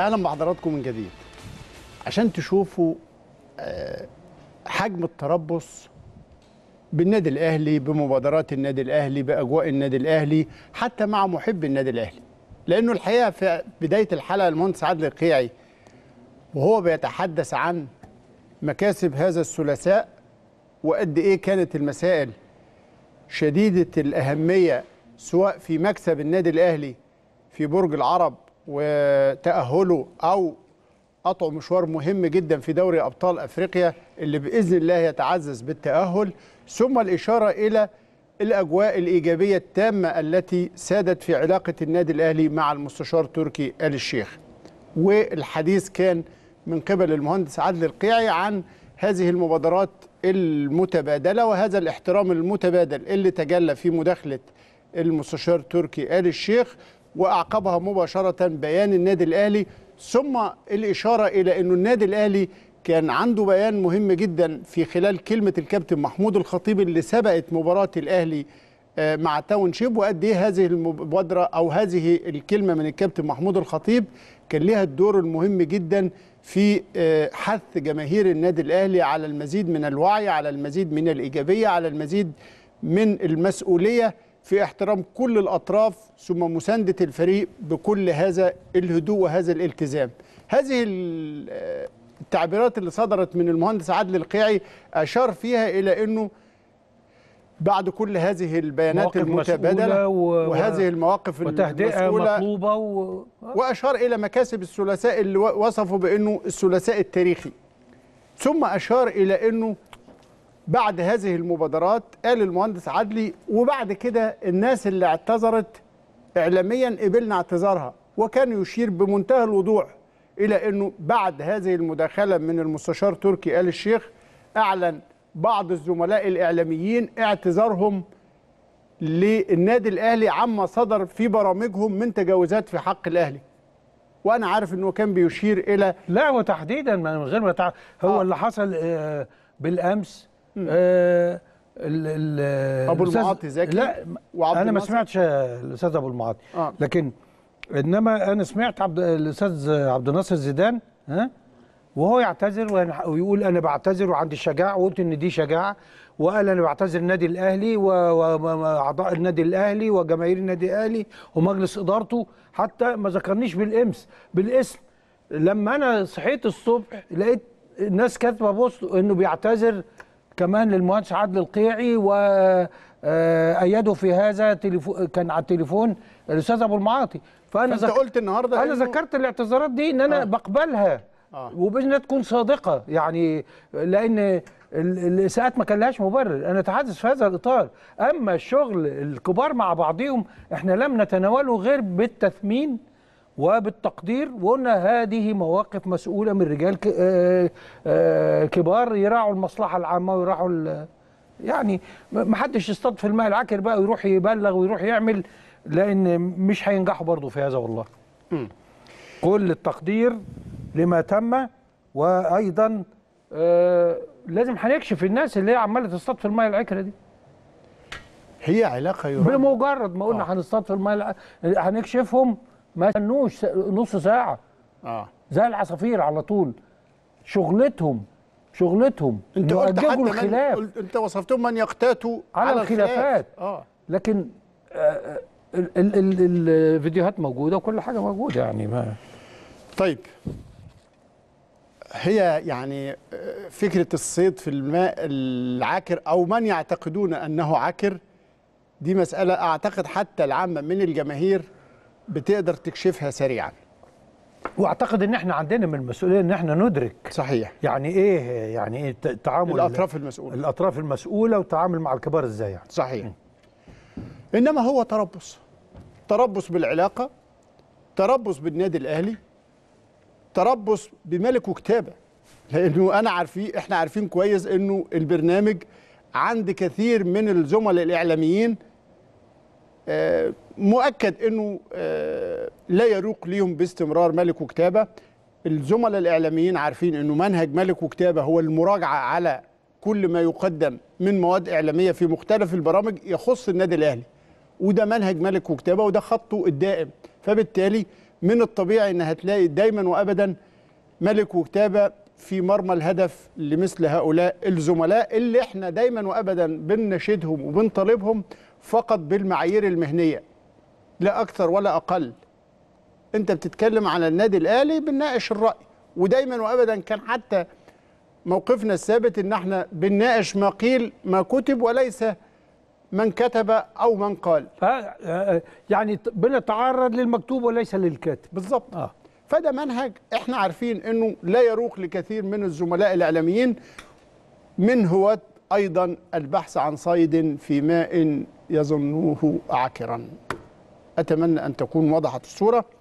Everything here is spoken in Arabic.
اهلا بحضراتكم من جديد عشان تشوفوا آه، حجم التربص بالنادي الاهلي بمبادرات النادي الاهلي باجواء النادي الاهلي حتى مع محبي النادي الاهلي لانه الحقيقه في بدايه الحلقه المهندس عادل القيعي وهو بيتحدث عن مكاسب هذا الثلاثاء وقد ايه كانت المسائل شديده الاهميه سواء في مكسب النادي الاهلي في برج العرب وتأهله أو قطعوا مشوار مهم جدا في دوري أبطال أفريقيا اللي بإذن الله يتعزز بالتأهل ثم الإشارة إلى الأجواء الإيجابية التامة التي سادت في علاقة النادي الأهلي مع المستشار تركي آل الشيخ والحديث كان من قبل المهندس عادل القيعي عن هذه المبادرات المتبادلة وهذا الاحترام المتبادل اللي تجلى في مداخلة المستشار تركي آل الشيخ واعقبها مباشره بيان النادي الاهلي ثم الاشاره الى انه النادي الاهلي كان عنده بيان مهم جدا في خلال كلمه الكابتن محمود الخطيب اللي سبقت مباراه الاهلي آه، مع تاون شيب وقد ايه هذه المبادره او هذه الكلمه من الكابتن محمود الخطيب كان لها الدور المهم جدا في آه، حث جماهير النادي الاهلي على المزيد من الوعي على المزيد من الايجابيه على المزيد من المسؤوليه في احترام كل الأطراف ثم مساندة الفريق بكل هذا الهدوء وهذا الالتزام هذه التعبيرات اللي صدرت من المهندس عادل القيعي أشار فيها إلى أنه بعد كل هذه البيانات المتبادلة و... وهذه المواقف وتهدئة مطلوبة و... وأشار إلى مكاسب الثلاثاء اللي وصفوا بأنه الثلاثاء التاريخي ثم أشار إلى أنه بعد هذه المبادرات قال المهندس عدلي وبعد كده الناس اللي اعتذرت اعلاميا قبلنا اعتذارها وكان يشير بمنتهى الوضوح الى انه بعد هذه المداخله من المستشار تركي ال الشيخ اعلن بعض الزملاء الاعلاميين اعتذارهم للنادي الاهلي عما صدر في برامجهم من تجاوزات في حق الاهلي وانا عارف انه كان بيشير الى لا وتحديدا من غير ما تع... هو آه. اللي حصل آه، بالامس آه ال ال ابو المعاطي زكي لا وعبد انا ما سمعتش الاستاذ ابو المعاطي آه. لكن انما انا سمعت عبد الاستاذ عبد الناصر زيدان ها وهو يعتذر ويقول انا بعتذر وعندي الشجاعه وقلت ان دي شجاعه وقال انا بعتذر النادي الاهلي واعضاء النادي الاهلي وجماهير النادي الاهلي ومجلس ادارته حتى ما ذكرنيش بالامس بالاسم لما انا صحيت الصبح لقيت الناس كاتبه بوست انه بيعتذر كمان للمهندس عادل القيعي وايده آه، في هذا كان على التليفون الاستاذ ابو المعاطي فانا زك... قلت النهارده انا ذكرت الاعتذارات دي ان انا آه. بقبلها آه. وبانها تكون صادقه يعني لان الاساءات ما كان لهاش مبرر انا اتحدث في هذا الاطار اما الشغل الكبار مع بعضهم احنا لم نتناوله غير بالتثمين وبالتقدير وقلنا هذه مواقف مسؤوله من رجال آه، آه، كبار يراعوا المصلحه العامه ويراعوا يعني ما حدش يصطاد في الماء العكر بقى ويروح يبلغ ويروح يعمل لان مش هينجحوا برضه في هذا والله. كل التقدير لما تم وايضا آه، لازم هنكشف الناس اللي هي عماله تصطاد في الماء العكره دي. هي علاقه يرد بمجرد ما قلنا آه. هنصطاد في الماء هنكشفهم ما استنوش نص ساعه اه زي العصافير على طول شغلتهم شغلتهم انت قلت حتى الخلاف من انت وصفتهم من يقتاتوا على, على الخلافات اه لكن آه، آه، ال ال ال الفيديوهات موجوده وكل حاجه موجوده يعني ما طيب هي يعني آه، فكره الصيد في الماء العاكر او من يعتقدون انه عاكر دي مساله اعتقد حتى العامه من الجماهير بتقدر تكشفها سريعا واعتقد ان احنا عندنا من المسؤوليه ان احنا ندرك صحيح يعني ايه يعني ايه تعامل الاطراف المسؤوله الاطراف المسؤوله وتعامل مع الكبار ازاي يعني صحيح م. انما هو تربص تربص بالعلاقه تربص بالنادي الاهلي تربص بملك وكتابه لانه انا عارفين احنا عارفين كويس انه البرنامج عند كثير من الزملاء الاعلاميين آه، مؤكد انه آه، لا يروق ليهم باستمرار ملك وكتابه الزملاء الاعلاميين عارفين انه منهج ملك وكتابه هو المراجعه على كل ما يقدم من مواد اعلاميه في مختلف البرامج يخص النادي الاهلي وده منهج ملك وكتابه وده خطه الدائم فبالتالي من الطبيعي ان هتلاقي دايما وابدا ملك وكتابه في مرمى الهدف لمثل هؤلاء الزملاء اللي احنا دايما وابدا بنناشدهم وبنطالبهم فقط بالمعايير المهنية لا أكثر ولا أقل أنت بتتكلم على النادي الأهلي بنناقش الرأي ودايما وأبدا كان حتى موقفنا الثابت أن احنا بنناقش ما قيل ما كتب وليس من كتب أو من قال يعني بنتعرض للمكتوب وليس للكاتب بالظبط آه. فده منهج احنا عارفين انه لا يروق لكثير من الزملاء الاعلاميين من هواة أيضا البحث عن صيد في ماء يظنوه عكرا أتمنى أن تكون وضحت الصورة